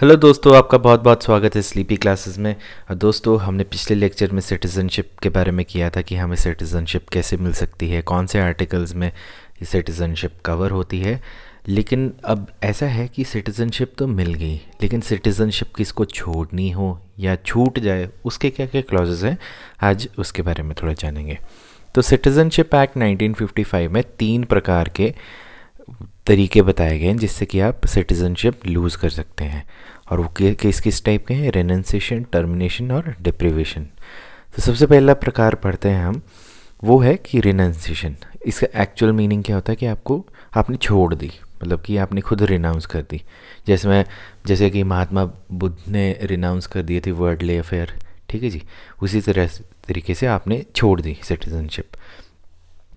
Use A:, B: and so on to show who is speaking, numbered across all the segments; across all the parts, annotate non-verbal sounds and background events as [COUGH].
A: Hello दोस्तों आपका बहुत बहुत स्वागत है स्लीपी क्लासेस में दोस्तों हमने पिछले लेक्चर में सिटीज़नशिप के बारे में किया था कि हमें सिटीज़नशिप कैसे मिल सकती है कौन से आर्टिकल्स में ये सिटीज़नशिप कवर होती है लेकिन अब ऐसा है कि सिटीज़नशिप तो मिल गई लेकिन सिटीज़नशिप किसको छोड़नी हो या छूट जाए उसके क्या क्या क्लॉजेज़ हैं आज उसके बारे में थोड़ा जानेंगे तो सिटीज़नशिप एक्ट 1955 में तीन प्रकार के तरीके बताए गए हैं जिससे कि आप सिटीजनशिप लूज़ कर सकते हैं और वो किस किस टाइप के हैं रेनेंसेशन टर्मिनेशन और डिप्रिवेशन तो सबसे पहला प्रकार पढ़ते हैं हम वो है कि रिनाउंसिएशन इसका एक्चुअल मीनिंग क्या होता है कि आपको आपने छोड़ दी मतलब कि आपने खुद रिनाउंस कर दी जैसे मैं जैसे कि महात्मा बुद्ध ने रिनाउंस कर दिए थे वर्ल्डली अफेयर ठीक है जी उसी तरह तरीके से आपने छोड़ दी सिटीजनशिप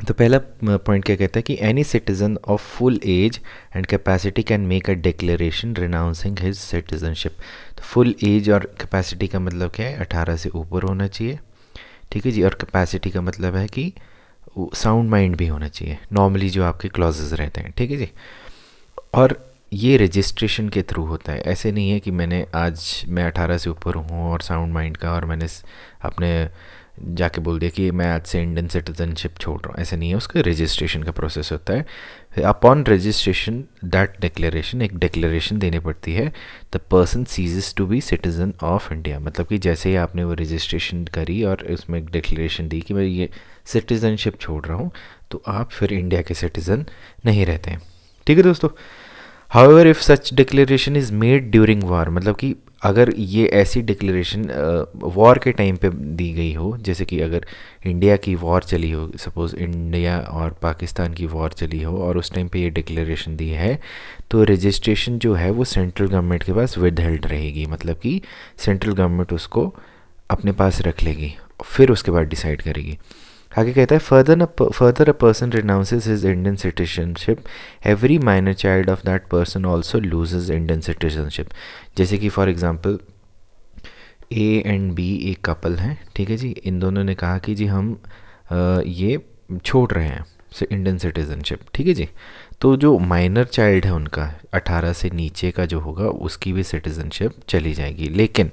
A: तो पहला पॉइंट क्या कहता है कि any citizen of full age and capacity can make a declaration renouncing his citizenship तो फुल एज और कैपेसिटी का मतलब क्या है अठारह से ऊपर होना चाहिए ठीक है जी और कैपेसिटी का मतलब है कि साउंड माइंड भी होना चाहिए नॉर्मली जो आपके क्लॉजेज रहते हैं ठीक है जी और ये रजिस्ट्रेशन के थ्रू होता है ऐसे नहीं है कि मैंने आज मैं अठारह से ऊपर हूँ और साउंड माइंड का और मैंने अपने जाके बोल दिया कि मैं आज से इंडियन सिटीजनशिप छोड़ रहा हूँ ऐसे नहीं है उसका रजिस्ट्रेशन का प्रोसेस होता है अपॉन रजिस्ट्रेशन दैट डिक्लेरेशन एक डिक्लेरेशन देनी पड़ती है the person ceases to be citizen of India मतलब कि जैसे ही आपने वो रजिस्ट्रेशन करी और उसमें एक डिक्लेरेशन दी कि मैं ये सिटीज़नशिप छोड़ रहा हूँ तो आप फिर इंडिया के सिटीज़न नहीं रहते हैं ठीक है दोस्तों however if such declaration is made during war मतलब कि अगर ये ऐसी डिक्लेरेशन वॉर के टाइम पे दी गई हो जैसे कि अगर इंडिया की वॉर चली हो सपोज़ इंडिया और पाकिस्तान की वॉर चली हो और उस टाइम पे ये डिक्लेरेशन दी है तो रजिस्ट्रेशन जो है वो सेंट्रल गवर्नमेंट के पास विद हेल्ड रहेगी मतलब कि सेंट्रल गवर्नमेंट उसको अपने पास रख लेगी फिर उसके बाद डिसाइड करेगी आगे कहता है further further a person renounces his Indian citizenship every minor child of that person also loses Indian citizenship जैसे कि for example A and B एक कपल हैं ठीक है जी इन दोनों ने कहा कि जी हम आ, ये छोड़ रहे हैं इंडियन सिटीजनशिप ठीक है जी तो जो माइनर चाइल्ड है उनका 18 से नीचे का जो होगा उसकी भी सिटीजनशिप चली जाएगी लेकिन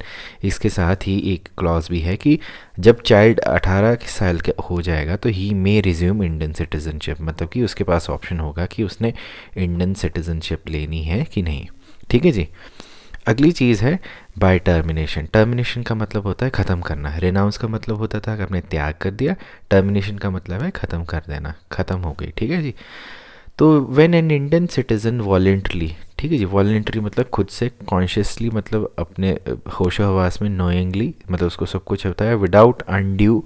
A: इसके साथ ही एक क्लॉज भी है कि जब चाइल्ड 18 साल का हो जाएगा तो he may resume Indian citizenship मतलब कि उसके पास ऑप्शन होगा कि उसने इंडियन सिटीजनशिप लेनी है कि नहीं ठीक है जी अगली चीज़ है बाय टर्मिनेशन टर्मिनेशन का मतलब होता है ख़त्म करना रेनाउंस का मतलब होता था कि आपने त्याग कर दिया टर्मिनेशन का मतलब है ख़त्म कर देना ख़त्म हो गई ठीक है जी तो when an Indian citizen voluntarily ठीक है जी वॉलेंट्री मतलब खुद से कॉन्शियसली मतलब अपने होशो हवास में नोइंगली मतलब उसको सब कुछ होता है without undue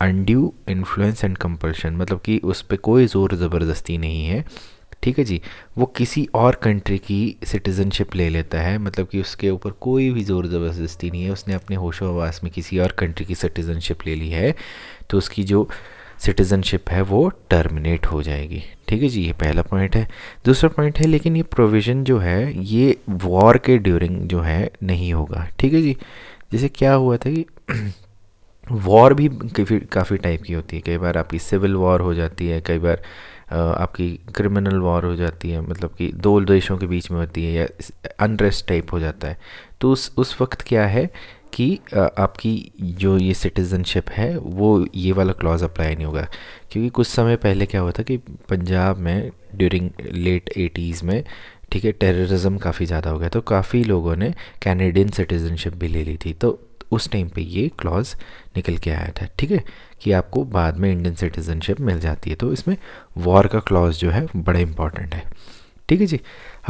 A: undue influence and compulsion मतलब कि उस पर कोई ज़ोर ज़बरदस्ती नहीं है ठीक है जी वो किसी और कंट्री की सिटीज़नशिप ले लेता है मतलब कि उसके ऊपर कोई भी ज़ोर ज़बरदस्ती नहीं है उसने अपने होशो आवास में किसी और कंट्री की सिटीज़नशिप ले ली है तो उसकी जो सिटीज़नशिप है वो टर्मिनेट हो जाएगी ठीक है जी ये पहला पॉइंट है दूसरा पॉइंट है लेकिन ये प्रोविज़न जो है ये वॉर के ड्यूरिंग जो है नहीं होगा ठीक है जी जैसे क्या हुआ था कि वॉर [CLEARS THROAT] भी काफ़ी काफ़ी टाइप की होती है कई बार आपकी सिविल वॉर हो जाती है कई बार आपकी क्रिमिनल वॉर हो जाती है मतलब कि दो देशों के बीच में होती है या अनरेस्ट टाइप हो जाता है तो उस उस वक्त क्या है आपकी आपकी जो ये सिटीज़नशिप है वो ये वाला क्लॉज़ अप्लाई नहीं होगा क्योंकि कुछ समय पहले क्या हुआ था कि पंजाब में ड्यूरिंग लेट एटीज़ में ठीक है टेररिज्म काफ़ी ज़्यादा हो गया तो काफ़ी लोगों ने कैनेडियन सिटीज़नशिप भी ले ली थी तो उस टाइम पे ये क्लॉज़ निकल के आया था ठीक है कि आपको बाद में इंडियन सिटीज़नशिप मिल जाती है तो इसमें वॉर का क्लॉज़ जो है बड़ा इंपॉर्टेंट है ठीक है जी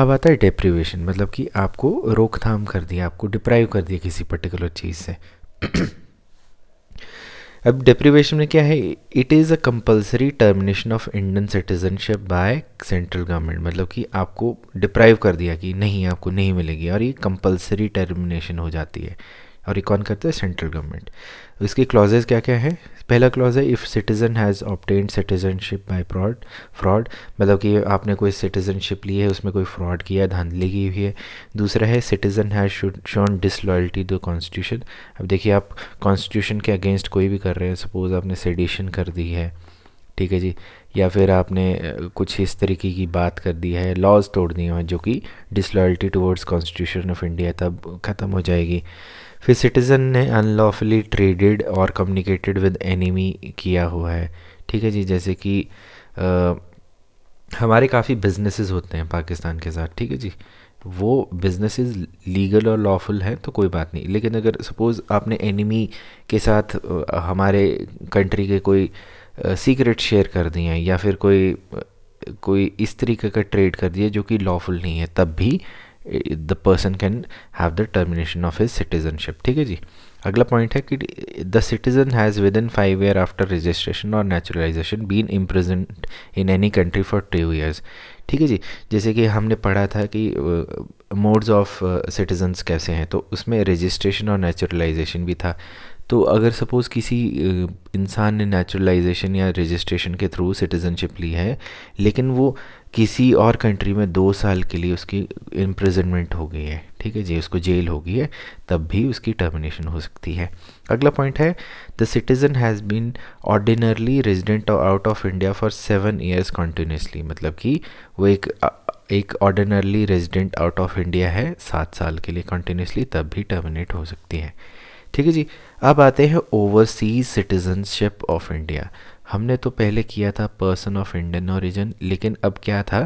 A: अब आता है डिप्रीवेशन मतलब कि आपको रोकथाम कर दिया आपको डिप्राइव कर दिया किसी पर्टिकुलर चीज़ से [CLEARS THROAT] अब डिप्रीवेशन में क्या है it is a compulsory termination of Indian citizenship by central government मतलब कि आपको डिप्राइव कर दिया कि नहीं आपको नहीं मिलेगी और ये कंपलसरी टर्मिनेशन हो जाती है और ये कौन करता है सेंट्रल गवर्नमेंट तो इसके क्लॉजेज़ क्या क्या है पहला क्लॉज है if citizen has obtained citizenship by fraud fraud मतलब कि आपने कोई सिटीज़नशिप ली है उसमें कोई फ्रॉड किया धांधली की हुई है दूसरा है citizen has shown disloyalty to constitution अब देखिए आप कॉन्स्टिट्यूशन के अगेंस्ट कोई भी कर रहे हैं सपोज़ आपने सेडिशन कर दी है ठीक है जी या फिर आपने कुछ इस तरीके की बात कर दी है लॉज तोड़ दिए हैं जो कि disloyalty towards constitution of India तब ख़त्म हो जाएगी फिर सिटीज़न ने अनलॉफली ट्रेडेड और कम्युनिकेटेड विद एनिमी किया हुआ है ठीक है जी जैसे कि आ, हमारे काफ़ी बिजनेसेस होते हैं पाकिस्तान के साथ ठीक है जी वो बिजनेसेस लीगल और लॉफुल हैं तो कोई बात नहीं लेकिन अगर सपोज़ आपने एनिमी के साथ हमारे कंट्री के कोई सीक्रेट शेयर कर दिए हैं या फिर कोई कोई इस तरीके का ट्रेड कर दिया जो कि लॉफुल नहीं है तब भी the person can have the termination of his citizenship ठीक है जी अगला पॉइंट है कि the citizen has within five year after registration और naturalisation been imprisoned in any country for two years ठीक है जी जैसे कि हमने पढ़ा था कि मोड्स ऑफ सिटीजन्स कैसे हैं तो उसमें रजिस्ट्रेशन और नेचुरलाइजेशन भी था तो अगर सपोज़ किसी इंसान ने नेचुरलाइजेशन या रजिस्ट्रेशन के थ्रू सिटीज़नशिप ली है लेकिन वो किसी और कंट्री में दो साल के लिए उसकी इम्प्रिजनमेंट हो गई है ठीक है जी उसको जेल हो गई है तब भी उसकी टर्मिनेशन हो सकती है अगला पॉइंट है the citizen has been ordinarily resident out of India for seven years continuously मतलब कि वो एक एक ordinarily resident out of India है सात साल के लिए कॉन्टीन्यूसली तब भी टर्मिनेट हो सकती है ठीक है जी अब आते हैं ओवरसीज सिटीजनशिप ऑफ इंडिया हमने तो पहले किया था पर्सन ऑफ इंडियन ओरिजिन लेकिन अब क्या था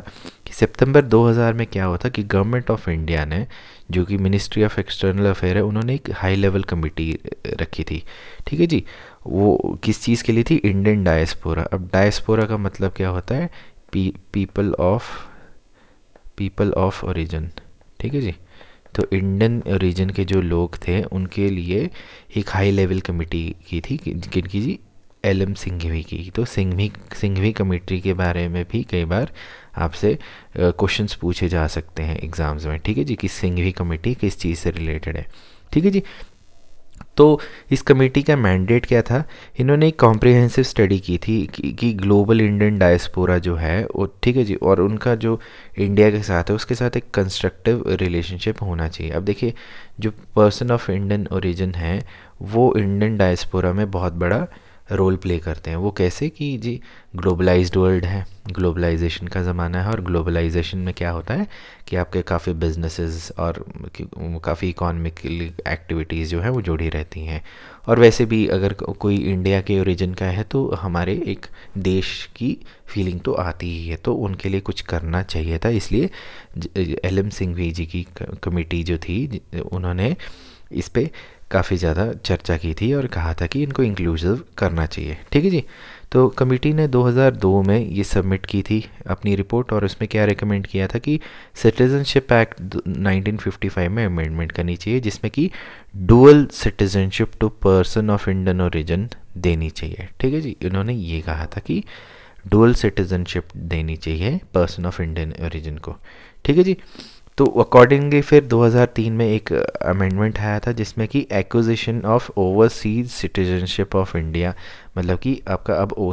A: कि सितंबर 2000 में क्या हुआ था कि गवर्नमेंट ऑफ इंडिया ने जो कि मिनिस्ट्री ऑफ एक्सटर्नल अफेयर है उन्होंने एक हाई लेवल कमेटी रखी थी ठीक है जी वो किस चीज़ के लिए थी इंडियन डायस्पोरा अब डायस्पोरा का मतलब क्या होता है P, people of people of origin ठीक है जी तो इंडियन रीजन के जो लोग थे उनके लिए एक हाई लेवल कमेटी की थी जिनकी जी एल एम सिंघवी की तो सिंघवी सिंघवी कमेटी के बारे में भी कई बार आपसे क्वेश्चंस पूछे जा सकते हैं एग्ज़ाम्स में ठीक है जी कि सिंघवी कमेटी किस चीज़ से रिलेटेड है ठीक है जी तो इस कमेटी का मैंडेट क्या था इन्होंने एक कॉम्प्रिहेंसिव स्टडी की थी कि, कि ग्लोबल इंडियन डायस्पोरा जो है वो ठीक है जी और उनका जो इंडिया के साथ है उसके साथ एक कंस्ट्रक्टिव रिलेशनशिप होना चाहिए अब देखिए जो पर्सन ऑफ इंडियन ओरिजिन है वो इंडियन डायस्पोरा में बहुत बड़ा रोल प्ले करते हैं वो कैसे कि जी ग्लोबलाइज वर्ल्ड है ग्लोबलाइजेशन का ज़माना है और ग्लोबलाइजेशन में क्या होता है कि आपके काफ़ी बिजनेसेस और काफ़ी इकोनॉमिक एक्टिविटीज़ जो है वो जुड़ी रहती हैं और वैसे भी अगर कोई इंडिया के ओरिजिन का है तो हमारे एक देश की फीलिंग तो आती ही है तो उनके लिए कुछ करना चाहिए था इसलिए एल एम सिंघवी जी की कमेटी जो थी उन्होंने इस पर काफ़ी ज़्यादा चर्चा की थी और कहा था कि इनको इंक्लूसिव करना चाहिए ठीक है जी तो कमेटी ने 2002 में ये सबमिट की थी अपनी रिपोर्ट और उसमें क्या रेकमेंड किया था कि सिटीज़नशिप एक्ट 1955 में अमेंडमेंट करनी चाहिए जिसमें कि dual citizenship to person of Indian origin देनी चाहिए ठीक है जी इन्होंने ये कहा था कि डुअल सिटीज़नशिप देनी चाहिए पर्सन ऑफ इंडियन ओरिजिन को ठीक है जी तो अकॉर्डिंगली फिर 2003 में एक अमेंडमेंट uh, आया था जिसमें कि acquisition of overseas citizenship of India मतलब कि आपका अब ओ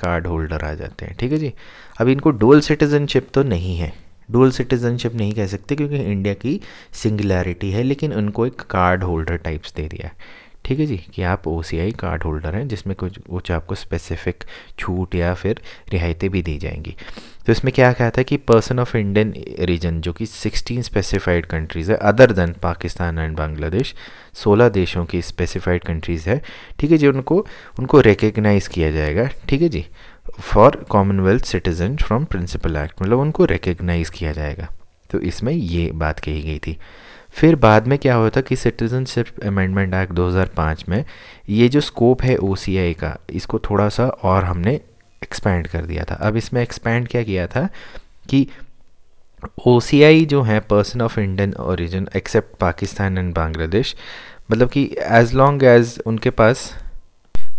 A: कार्ड होल्डर आ जाते हैं ठीक है जी अब इनको डोल सिटीजनशिप तो नहीं है डोल सिटीजनशिप नहीं कह सकते क्योंकि इंडिया की सिंगुलैरिटी है लेकिन उनको एक कार्ड होल्डर टाइप्स दे दिया है ठीक है जी कि आप ओ कार्ड होल्डर हैं जिसमें कुछ कुछ आपको स्पेसिफिक छूट या फिर रियायतें भी दी जाएंगी तो इसमें क्या कहा था कि पर्सन ऑफ इंडियन रीजन जो कि 16 स्पेसिफाइड कंट्रीज़ है other than Pakistan and Bangladesh 16 देशों की स्पेसिफाइड कंट्रीज़ है ठीक है जी उनको उनको रिकग्नाइज किया जाएगा ठीक है जी for commonwealth citizen from principal act मतलब उनको रिकगनाइज़ किया जाएगा तो इसमें ये बात कही गई थी फिर बाद में क्या हुआ था कि सिटीजनशिप अमेंडमेंट एक्ट 2005 में ये जो स्कोप है ओ का इसको थोड़ा सा और हमने एक्सपैंड कर दिया था अब इसमें एक्सपैंड क्या किया था कि ओ जो है person of Indian origin except Pakistan and Bangladesh मतलब कि एज लॉन्ग एज उनके पास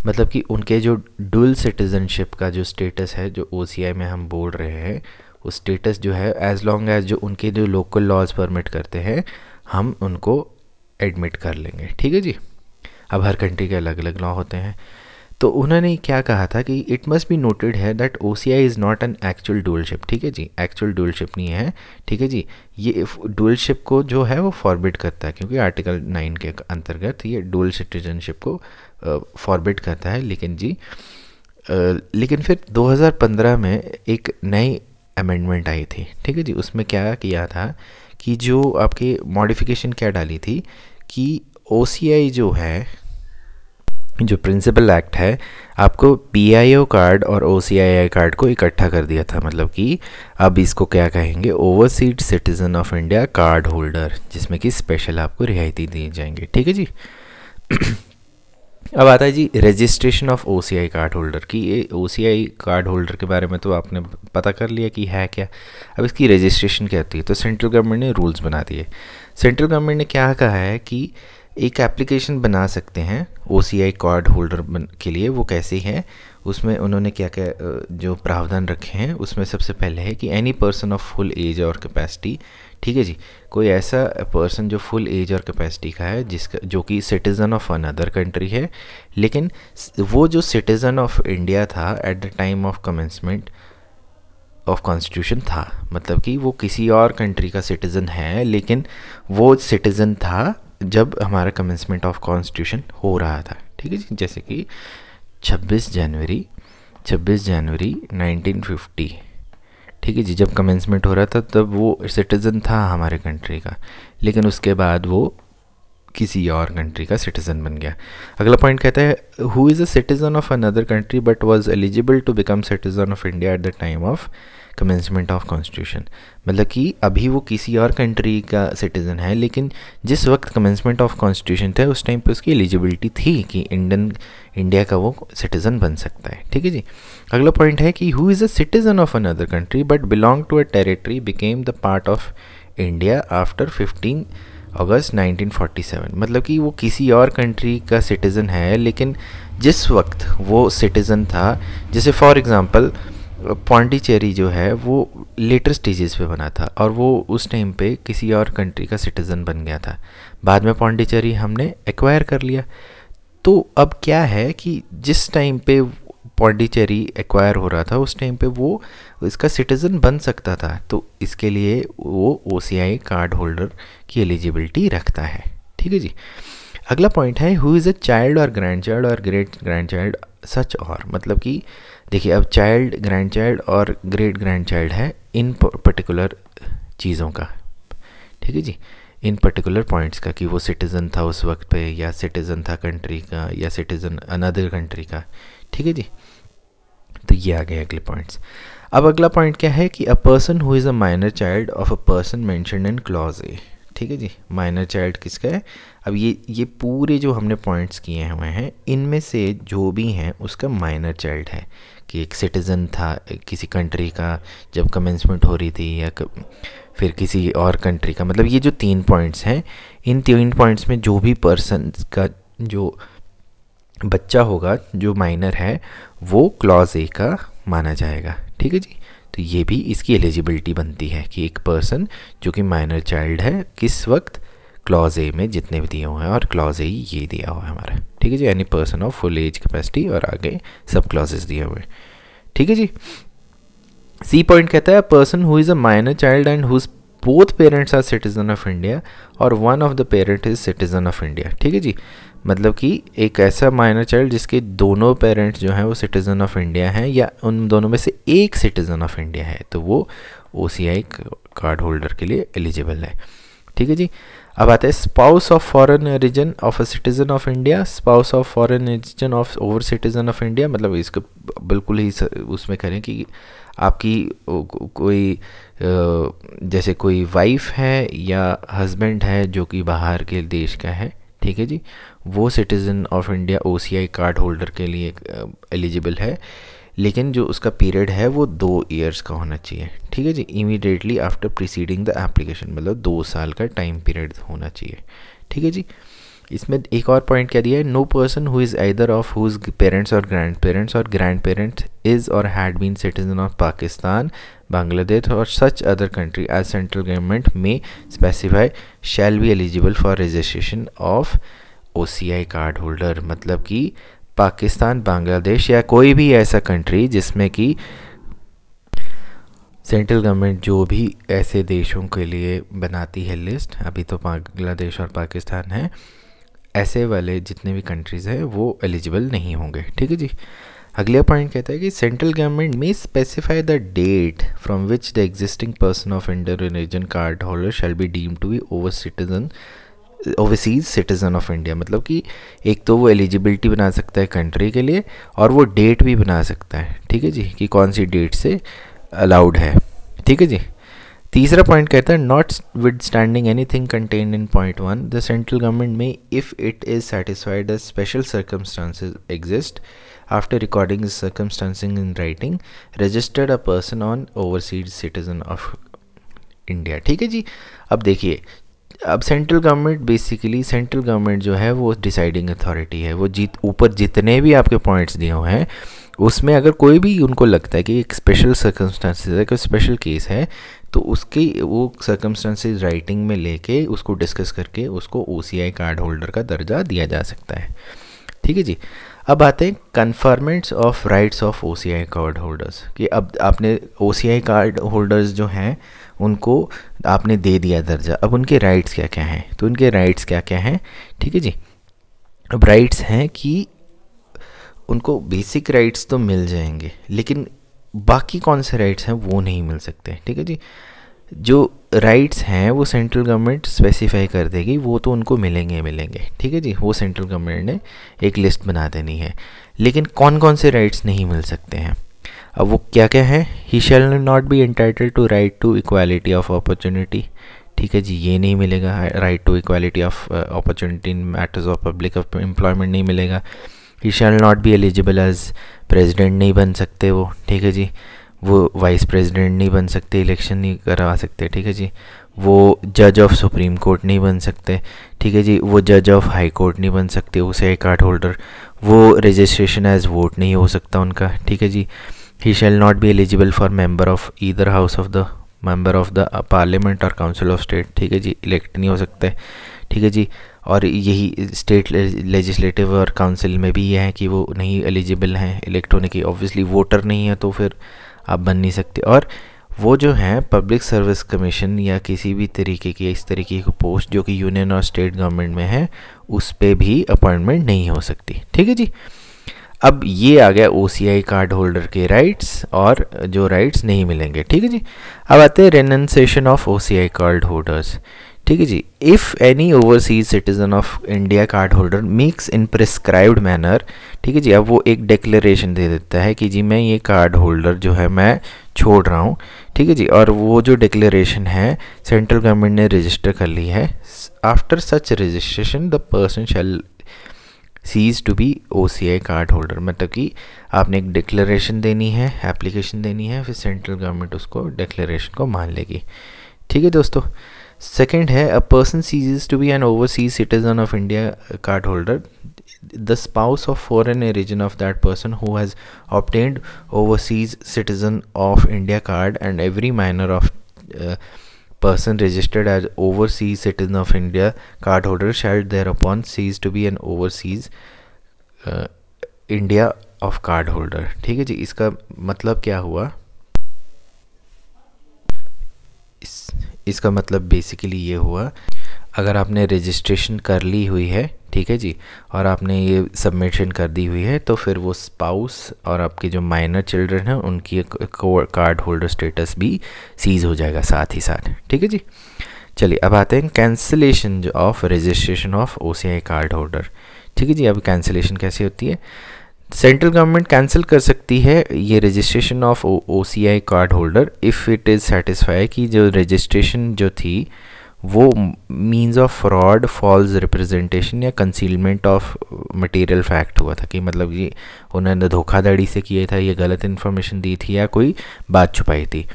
A: मतलब कि उनके जो डुअल सिटीज़नशिप का जो स्टेटस है जो ओ में हम बोल रहे हैं वो स्टेटस जो है एज़ लॉन्ग एज जो उनके जो लोकल लॉज परमिट करते हैं हम उनको एडमिट कर लेंगे ठीक है जी अब हर कंट्री के अलग अलग लॉ होते हैं तो उन्होंने क्या कहा था कि इट मस्ट बी नोटेड है that O C I is not an actual dualship ठीक है जी एक्चुअल डूलशिप नहीं है ठीक है जी ये डूलशिप को जो है वो फॉरबिड करता है क्योंकि आर्टिकल नाइन के अंतर्गत ये डूल सिटीजनशिप को फॉरबिड करता है लेकिन जी आ, लेकिन फिर 2015 में एक नई अमेंडमेंट आई थी ठीक है जी उसमें क्या किया था कि जो आपके मॉडिफिकेशन क्या डाली थी कि ओ जो है जो प्रिंसिपल एक्ट है आपको पीआईओ कार्ड और ओ कार्ड को इकट्ठा कर दिया था मतलब कि अब इसको क्या कहेंगे overseas citizen of India card holder जिसमें कि स्पेशल आपको रियायती दी जाएंगे ठीक है जी अब आता है जी registration of O card holder की ये ओ कार्ड होल्डर के बारे में तो आपने पता कर लिया कि है क्या अब इसकी रजिस्ट्रेशन क्या होती है तो सेंट्रल गवर्नमेंट ने रूल्स बना दिए सेंट्रल गवर्नमेंट ने क्या कहा है कि एक एप्लीकेशन बना सकते हैं ओ कार्ड होल्डर के लिए वो कैसे हैं उसमें उन्होंने क्या क्या जो प्रावधान रखे हैं उसमें सबसे पहले है कि any person of full age और कैपेसिटी ठीक है जी कोई ऐसा पर्सन जो फुल एज और कैपेसिटी का है जिसका जो कि सिटीज़न ऑफ अनदर कंट्री है लेकिन वो जो सिटीज़न ऑफ इंडिया था at the time of commencement of constitution था मतलब कि वो किसी और कंट्री का सिटीज़न है लेकिन वो सिटीज़न था जब हमारा कमेंसमेंट ऑफ कॉन्स्टिट्यूशन हो रहा था ठीक है जी जैसे कि छब्बीस जनवरी छब्बीस जनवरी 1950 ठीक है जी जब कमेंसमेंट हो रहा था तब वो सिटीज़न था हमारे कंट्री का लेकिन उसके बाद वो किसी और कंट्री का सिटीज़न बन गया अगला पॉइंट कहता है who is a citizen of another country but was eligible to become citizen of India at the time of commencement of constitution मतलब कि अभी वो किसी और कंट्री का सिटीज़न है लेकिन जिस वक्त कमेंसमेंट ऑफ कॉन्स्टिट्यूशन थे उस टाइम पे उसकी एलिजिबिलिटी थी कि इंडियन इंडिया का वो सिटीज़न बन सकता है ठीक है जी अगला पॉइंट है कि who is a citizen of another country but belong to a territory became the part of India after fifteen August 1947 मतलब कि वो किसी और कंट्री का सिटीज़न है लेकिन जिस वक्त वो सिटीज़न था जैसे फॉर एग्ज़ाम्पल पॉन्डीचेरी जो है वो लेटर स्टेजेस पे बना था और वो उस टाइम पे किसी और कंट्री का सिटीज़न बन गया था बाद में पौंडीचेरी हमने एक्वायर कर लिया तो अब क्या है कि जिस टाइम पे पौंडीचेरी एक्वायर हो रहा था उस टाइम पे वो इसका सिटीज़न बन सकता था तो इसके लिए वो ओ कार्ड होल्डर की एलिजिबिलिटी रखता है ठीक है जी अगला पॉइंट है हु इज़ अ चाइल्ड और ग्रैंड चाइल्ड और ग्रेट ग्रैंड चाइल्ड सच और मतलब कि देखिए अब चाइल्ड ग्रैंड चाइल्ड और ग्रेट ग्रैंड चाइल्ड है इन पर्टिकुलर चीज़ों का ठीक है जी इन पर्टिकुलर पॉइंट्स का कि वो सिटीज़न था उस वक्त पे या सिटीज़न था कंट्री का या सिटीज़न अनदर कंट्री का ठीक है जी तो ये आ गए अगले पॉइंट्स अब अगला पॉइंट क्या है कि a person who is a minor child of a person mention in clause A ठीक है जी माइनर चाइल्ड किसका है अब ये ये पूरे जो हमने पॉइंट्स किए हुए हैं इनमें से जो भी हैं उसका माइनर चाइल्ड है कि एक सिटीज़न था किसी कंट्री का जब कमेंसमेंट हो रही थी या फिर किसी और कंट्री का मतलब ये जो तीन पॉइंट्स हैं इन तीन पॉइंट्स में जो भी पर्सन का जो बच्चा होगा जो माइनर है वो क्लॉज ए का माना जाएगा ठीक है जी तो ये भी इसकी एलिजिबिलिटी बनती है कि एक पर्सन जो कि माइनर चाइल्ड है किस वक्त क्लॉज ए में जितने भी दिए हुए हैं और क्लॉज ए ये दिया हुआ है हमारा ठीक है जी any person of full age capacity और आगे सब क्लासेस दिए हुए ठीक है जी सी पॉइंट कहता है person who is a minor child and whose both parents are citizen of India और one of the parent is citizen of India ठीक है जी मतलब कि एक ऐसा माइनर चाइल्ड जिसके दोनों पेरेंट्स जो हैं वो सिटीजन ऑफ इंडिया हैं या उन दोनों में से एक सिटीजन ऑफ इंडिया है तो वो ओ कार्ड होल्डर के लिए एलिजिबल है ठीक है जी अब आते हैं spouse of foreign origin of a citizen of India spouse of foreign origin of over citizen of India मतलब इसको बिल्कुल ही उसमें करें कि आपकी कोई जैसे कोई वाइफ है या हस्बैंड है जो कि बाहर के देश का है ठीक है जी वो citizen of India O card holder के लिए एलिजिबल है लेकिन जो उसका पीरियड है वो दो ईयर्स का होना चाहिए ठीक है जी immediately after preceding the application मतलब दो साल का टाइम पीरियड होना चाहिए ठीक है जी इसमें एक और पॉइंट क्या दिया है no person who is either of whose parents और ग्रैंड पेरेंट्स और ग्रैंड पेरेंट्स इज़ और had been citizen of Pakistan Bangladesh और such other country as central government may specify shall be eligible for registration of O card holder मतलब कि पाकिस्तान बांग्लादेश या कोई भी ऐसा कंट्री जिसमें कि सेंट्रल गवर्नमेंट जो भी ऐसे देशों के लिए बनाती है लिस्ट अभी तो बांग्लादेश और पाकिस्तान है ऐसे वाले जितने भी कंट्रीज़ हैं वो एलिजिबल नहीं होंगे ठीक है जी अगला पॉइंट कहता है कि central government may specify the date from which the existing person of Indian religion card holder shall be deemed to be over citizen overseas citizen of India मतलब कि एक तो वो एलिजिबिलिटी बना सकता है कंट्री के लिए और वो डेट भी बना सकता है ठीक है जी कि कौन सी डेट से अलाउड है ठीक है जी तीसरा पॉइंट कहता है notwithstanding anything contain in point one the central government may if it is satisfied the special circumstances exist after recording circumstances in writing registered a person on overseas citizen of India ठीक है जी अब देखिए अब central government basically central government जो है वो deciding authority है वो जीत ऊपर जितने भी आपके पॉइंट्स दिए हुए हैं उसमें अगर कोई भी उनको लगता है कि एक स्पेशल सर्कमस्टांसिस है कोई स्पेशल केस है तो उसकी वो सर्कमस्टांसिस राइटिंग में लेके उसको डिस्कस करके उसको ओ कार्ड होल्डर का दर्जा दिया जा सकता है ठीक है जी अब आते हैं conferments of rights of O card holders कि अब आपने ओ कार्ड होल्डर्स जो हैं उनको आपने दे दिया दर्जा अब उनके राइट्स क्या क्या हैं तो उनके राइट्स क्या क्या हैं ठीक है जी अब राइट्स हैं कि उनको बेसिक राइट्स तो मिल जाएंगे लेकिन बाकी कौन से राइट्स हैं वो नहीं मिल सकते ठीक है जी जो राइट्स हैं वो सेंट्रल गवर्नमेंट स्पेसिफाई कर देगी वो तो उनको मिलेंगे मिलेंगे ठीक है जी वो सेंट्रल गवर्नमेंट ने एक लिस्ट बना देनी है लेकिन कौन कौन से राइट्स नहीं मिल सकते हैं अब वो क्या क्या है he shall not be entitle to right to equality of opportunity ठीक है जी ये नहीं मिलेगा right to equality of opportunity in matters of public employment नहीं मिलेगा he shall not be eligible as president नहीं बन सकते वो ठीक है जी वो वाइस प्रेसिडेंट नहीं बन सकते इलेक्शन नहीं करवा सकते ठीक है जी वो जज ऑफ सुप्रीम कोर्ट नहीं बन सकते ठीक है जी वो जज ऑफ हाई कोर्ट नहीं बन सकते उसे कार्ड होल्डर वो रजिस्ट्रेशन एज वोट नहीं हो सकता उनका ठीक है जी he shall not be eligible for member of either house of the member of the uh, parliament or council of state ठीक है जी इलेक्ट नहीं हो सकते ठीक है जी और यही स्टेट लेजिस्लेटिव और काउंसिल में भी ये है कि वो नहीं एलिजिबल हैं इलेक्ट होने की ऑब्वियसली वोटर नहीं है तो फिर आप बन नहीं सकते और वो जो हैं पब्लिक सर्विस कमीशन या किसी भी तरीके की इस तरीके की पोस्ट जो कि यूनियन और स्टेट गवर्नमेंट में है उस पर भी अपॉइंटमेंट नहीं हो सकती ठीक है जी अब ये आ गया ओ कार्ड होल्डर के राइट्स और जो राइट्स नहीं मिलेंगे ठीक है जी अब आते हैं renunciation of O card holders ठीक है जी if any overseas citizen of India card holder makes in prescribed manner ठीक है जी अब वो एक डिक्लेरेशन दे देता है कि जी मैं ये कार्ड होल्डर जो है मैं छोड़ रहा हूँ ठीक है जी और वो जो डिक्लेरेशन है सेंट्रल गवर्नमेंट ने रजिस्टर कर ली है after such registration the person shall cease to be O C I card holder मतलब कि आपने एक डिक्लेरेशन देनी है एप्लीकेशन देनी है फिर सेंट्रल गवर्नमेंट उसको डिक्लेरेशन को मान लेगी ठीक है दोस्तों सेकेंड है a person cease to be an overseas citizen of India card holder the spouse of foreign origin of that person who has obtained overseas citizen citizen of India card and every minor of person registered as overseas citizen of India card holder shall thereupon cease to be an overseas uh, India of card holder ठीक है जी इसका मतलब क्या हुआ इस, इसका मतलब basically ये हुआ अगर आपने रजिस्ट्रेशन कर ली हुई है ठीक है जी और आपने ये सबमिशन कर दी हुई है तो फिर वो स्पाउस और आपके जो माइनर चिल्ड्रन हैं उनकी कार्ड होल्डर स्टेटस भी सीज़ हो जाएगा साथ ही साथ ठीक है जी चलिए अब आते हैं cancellation of registration of O card holder ठीक है जी अब कैंसिलेशन कैसे होती है सेंट्रल गवर्नमेंट कैंसिल कर सकती है ये registration of O card holder if it is satisfy कि जो रजिस्ट्रेशन जो थी वो means of fraud false representation या कंसीलमेंट ऑफ मटेरियल फैक्ट हुआ था कि मतलब ये उन्होंने धोखाधड़ी से किया था ये गलत इन्फॉर्मेशन दी थी या कोई बात छुपाई थी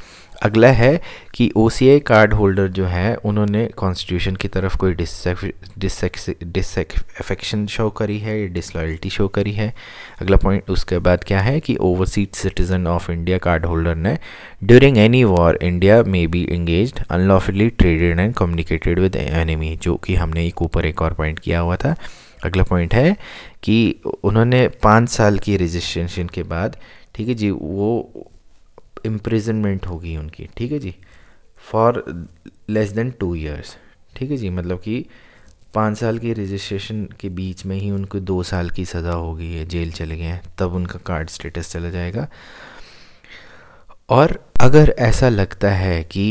A: अगला है कि ओ कार्ड होल्डर जो है उन्होंने कॉन्स्टिट्यूशन की तरफ कोई डिसफेक्शन शो करी है या डिसलॉयल्टी शो करी है अगला पॉइंट उसके बाद क्या है कि overseas citizen of India card holder ने during any war India may be engage unlawfully traded and communicated with enemy जो कि हमने एक ऊपर एक और पॉइंट किया हुआ था अगला पॉइंट है कि उन्होंने पाँच साल की रजिस्ट्रेशन के बाद ठीक है जी वो इम्प्रिजनमेंट होगी उनकी ठीक है जी for less than two years ठीक है जी मतलब कि पाँच साल की रजिस्ट्रेशन के बीच में ही उनको दो साल की सज़ा होगी है जेल चले गए हैं तब उनका कार्ड स्टेटस चला जाएगा और अगर ऐसा लगता है कि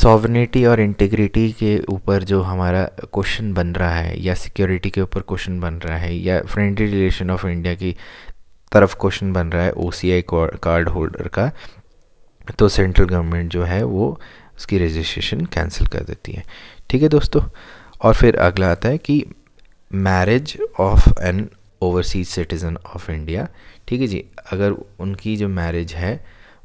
A: सॉवर्निटी और इंटीग्रिटी के ऊपर जो हमारा क्वेश्चन बन रहा है या सिक्योरिटी के ऊपर क्वेश्चन बन रहा है या फ्रेंडली रिलेशन ऑफ इंडिया की तरफ क्वेश्चन बन रहा है ओ कार्ड होल्डर का तो सेंट्रल गवर्नमेंट जो है वो उसकी रजिस्ट्रेशन कैंसिल कर देती है ठीक है दोस्तों और फिर अगला आता है कि marriage of an overseas citizen of India ठीक है जी अगर उनकी जो मैरिज है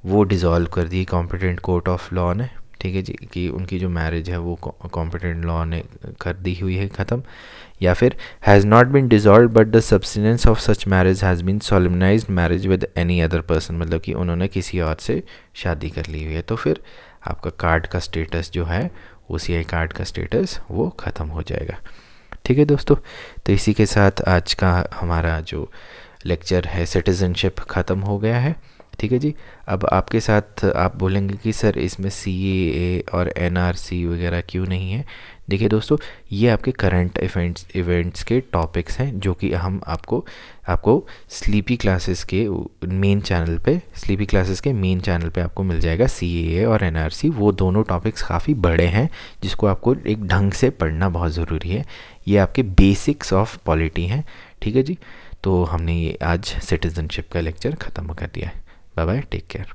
A: वो डिज़ोल्व कर दी कॉम्पिटेंट कोर्ट ऑफ लॉ ने ठीक है जी कि उनकी जो मैरिज है वो कॉम्पिटेंट लॉ ने कर दी हुई है ख़त्म या फिर has not been dissolve but the substance of such marriage has been solemnize marriage with any other person मतलब कि उन्होंने किसी और से शादी कर ली हुई है तो फिर आपका कार्ड का स्टेटस जो है ओ कार्ड का स्टेटस वो ख़त्म हो जाएगा ठीक है दोस्तों तो इसी के साथ आज का हमारा जो लेक्चर है सिटीज़नशिप ख़त्म हो गया है ठीक है जी अब आपके साथ आप बोलेंगे कि सर इसमें सी ए और एन आर सी वगैरह क्यों नहीं है देखिए दोस्तों ये आपके करंट इवेंट्स इवेंट्स के टॉपिक्स हैं जो कि हम आपको आपको स्लीपी क्लासेस के मेन चैनल पे स्लीपी क्लासेस के मेन चैनल पे आपको मिल जाएगा सी ए और एन आर सी वो दोनों टॉपिक्स काफ़ी बड़े हैं जिसको आपको एक ढंग से पढ़ना बहुत ज़रूरी है ये आपके बेसिक्स ऑफ पॉलिटी हैं ठीक है जी तो हमने ये आज सिटीज़नशिप का लेक्चर ख़त्म कर दिया है Bye bye. Take care.